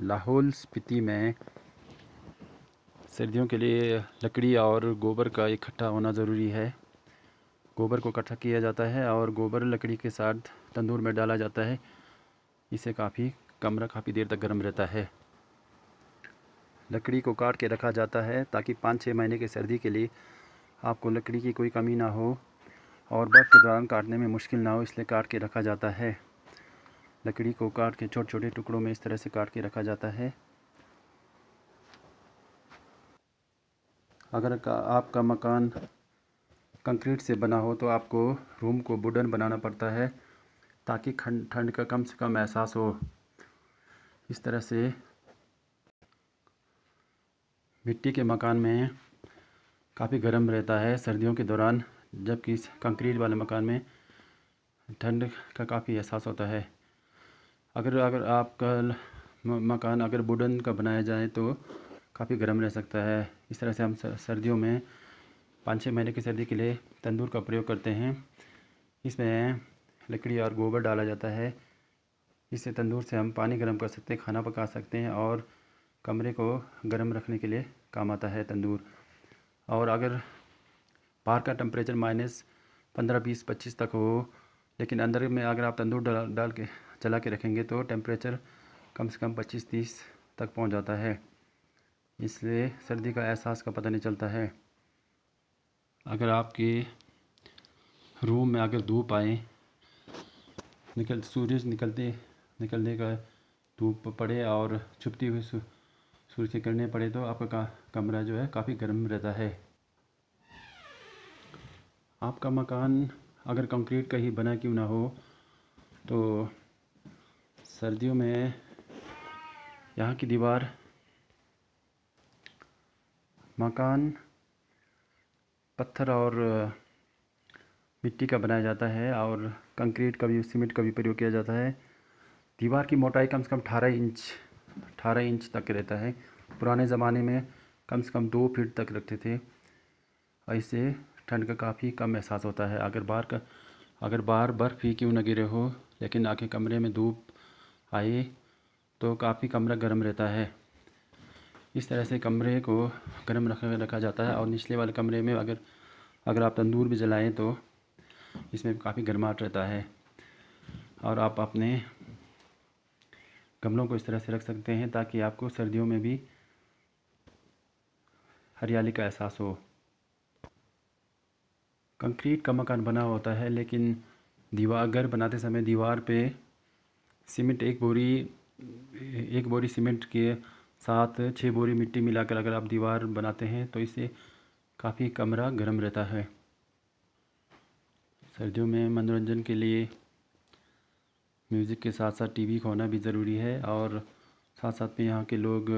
लाहौल स्पीति में सर्दियों के लिए लकड़ी और गोबर का इकट्ठा होना ज़रूरी है गोबर को इकट्ठा किया जाता है और गोबर लकड़ी के साथ तंदूर में डाला जाता है इसे काफ़ी कमरा काफ़ी देर तक गर्म रहता है लकड़ी को काट के रखा जाता है ताकि पाँच छः महीने के सर्दी के लिए आपको लकड़ी की कोई कमी ना हो और बर्फ़ के दौरान काटने में मुश्किल ना हो इसलिए काट के रखा जाता है लकड़ी को काट के छोटे छोटे टुकड़ों में इस तरह से काट के रखा जाता है अगर का, आपका मकान कंक्रीट से बना हो तो आपको रूम को वुडन बनाना पड़ता है ताकि ठंड ठंड का कम से कम एहसास हो इस तरह से मिट्टी के मकान में काफ़ी गर्म रहता है सर्दियों के दौरान जबकि कंक्रीट वाले मकान में ठंड का काफ़ी एहसास होता है अगर अगर आपका मकान अगर वुडन का बनाया जाए तो काफ़ी गर्म रह सकता है इस तरह से हम सर्दियों में पाँच छः महीने की सर्दी के लिए तंदूर का प्रयोग करते हैं इसमें लकड़ी और गोबर डाला जाता है इससे तंदूर से हम पानी गर्म कर सकते हैं खाना पका सकते हैं और कमरे को गर्म रखने के लिए काम आता है तंदूर और अगर बाहर का टेम्परेचर माइनस पंद्रह बीस पच्चीस तक हो लेकिन अंदर में अगर आप तंदूर डाल डाल के चला के रखेंगे तो टेम्परेचर कम से कम 25-30 तक पहुंच जाता है इसलिए सर्दी का एहसास का पता नहीं चलता है अगर आपके रूम में अगर धूप आए निकल सूरज निकलते निकलने का धूप पड़े और छुपती हुई सूरज की करने पड़े तो आपका का, कमरा जो है काफ़ी गर्म रहता है आपका मकान अगर कंक्रीट का ही बना क्यों ना हो तो सर्दियों में यहाँ की दीवार मकान पत्थर और मिट्टी का बनाया जाता है और कंक्रीट का भी सीमेंट का भी प्रयोग किया जाता है दीवार की मोटाई कम से कम अठारह इंच अठारह इंच तक रहता है पुराने ज़माने में कम से कम दो फीट तक रखते थे इससे ठंड का काफ़ी कम एहसास होता है अगर बार का अगर बाहर बर्फ़ ही क्यों न गिरे हो लेकिन आके कमरे में धूप आए तो काफ़ी कमरा गर्म रहता है इस तरह से कमरे को गर्म रख रखा जाता है और निचले वाले कमरे में अगर अगर आप तंदूर भी जलाएं तो इसमें काफ़ी गर्माहट रहता है और आप अपने गमलों को इस तरह से रख सकते हैं ताकि आपको सर्दियों में भी हरियाली का एहसास हो कंक्रीट का मकान बना होता है लेकिन दीवार घर बनाते समय दीवार पे सीमेंट एक बोरी एक बोरी सीमेंट के साथ छः बोरी मिट्टी मिलाकर अगर आप दीवार बनाते हैं तो इससे काफ़ी कमरा गर्म रहता है सर्दियों में मनोरंजन के लिए म्यूज़िक के साथ साथ टीवी होना भी ज़रूरी है और साथ साथ में यहाँ के लोग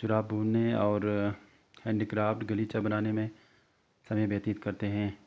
चुराब बुनने और हैंडीक्राफ्ट गलीचा बनाने में समय व्यतीत करते हैं